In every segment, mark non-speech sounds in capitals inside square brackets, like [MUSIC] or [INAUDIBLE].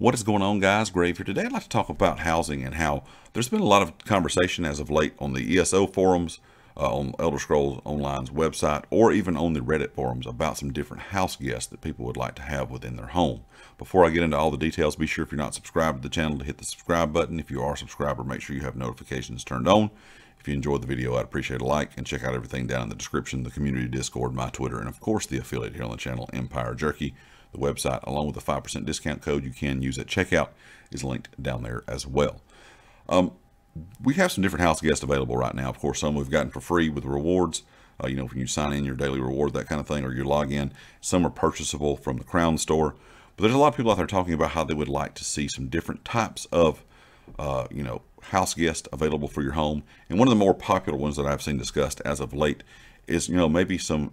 What is going on, guys? Grave here. Today, I'd like to talk about housing and how there's been a lot of conversation as of late on the ESO forums, uh, on Elder Scrolls Online's website, or even on the Reddit forums about some different house guests that people would like to have within their home. Before I get into all the details, be sure if you're not subscribed to the channel to hit the subscribe button. If you are a subscriber, make sure you have notifications turned on. If you enjoyed the video, I'd appreciate a like and check out everything down in the description, the community Discord, my Twitter, and of course the affiliate here on the channel, Empire Jerky the website, along with the 5% discount code you can use at checkout, is linked down there as well. Um, we have some different house guests available right now. Of course, some we've gotten for free with rewards. Uh, you know, when you sign in your daily reward, that kind of thing, or your login. Some are purchasable from the Crown Store. But there's a lot of people out there talking about how they would like to see some different types of, uh, you know, house guest available for your home. And one of the more popular ones that I've seen discussed as of late is, you know, maybe some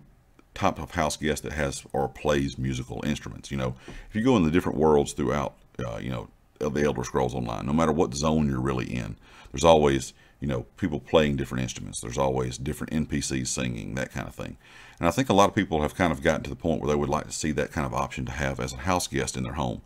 type of house guest that has or plays musical instruments. You know, if you go in the different worlds throughout, uh, you know, the Elder Scrolls Online, no matter what zone you're really in, there's always you know people playing different instruments. There's always different NPCs singing that kind of thing. And I think a lot of people have kind of gotten to the point where they would like to see that kind of option to have as a house guest in their home.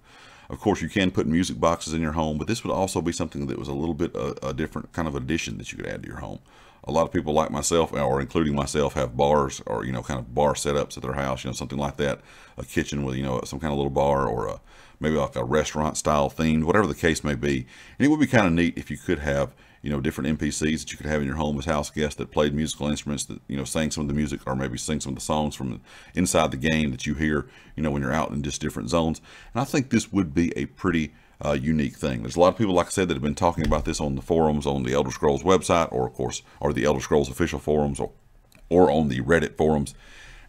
Of course, you can put music boxes in your home, but this would also be something that was a little bit a, uh, a different kind of addition that you could add to your home a lot of people like myself or including myself have bars or you know kind of bar setups at their house you know something like that a kitchen with you know some kind of little bar or a maybe like a restaurant style themed whatever the case may be and it would be kind of neat if you could have you know, different NPCs that you could have in your home as house guests that played musical instruments that, you know, sang some of the music or maybe sing some of the songs from inside the game that you hear, you know, when you're out in just different zones. And I think this would be a pretty uh, unique thing. There's a lot of people, like I said, that have been talking about this on the forums, on the Elder Scrolls website, or of course, or the Elder Scrolls official forums, or, or on the Reddit forums.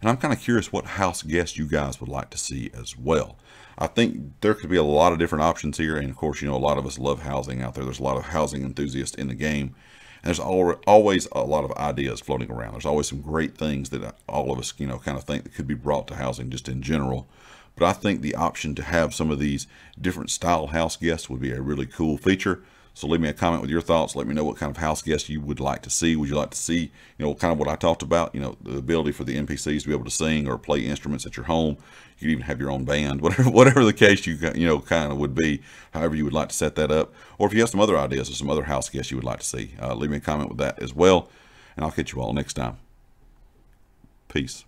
And I'm kind of curious what house guest you guys would like to see as well. I think there could be a lot of different options here. And of course, you know, a lot of us love housing out there. There's a lot of housing enthusiasts in the game. And there's always a lot of ideas floating around. There's always some great things that all of us, you know, kind of think that could be brought to housing just in general. But I think the option to have some of these different style house guests would be a really cool feature. So leave me a comment with your thoughts. Let me know what kind of house guests you would like to see. Would you like to see, you know, kind of what I talked about, you know, the ability for the NPCs to be able to sing or play instruments at your home. You could even have your own band, [LAUGHS] whatever, whatever the case you, you know, kind of would be, however you would like to set that up. Or if you have some other ideas or some other house guests you would like to see, uh, leave me a comment with that as well. And I'll catch you all next time. Peace.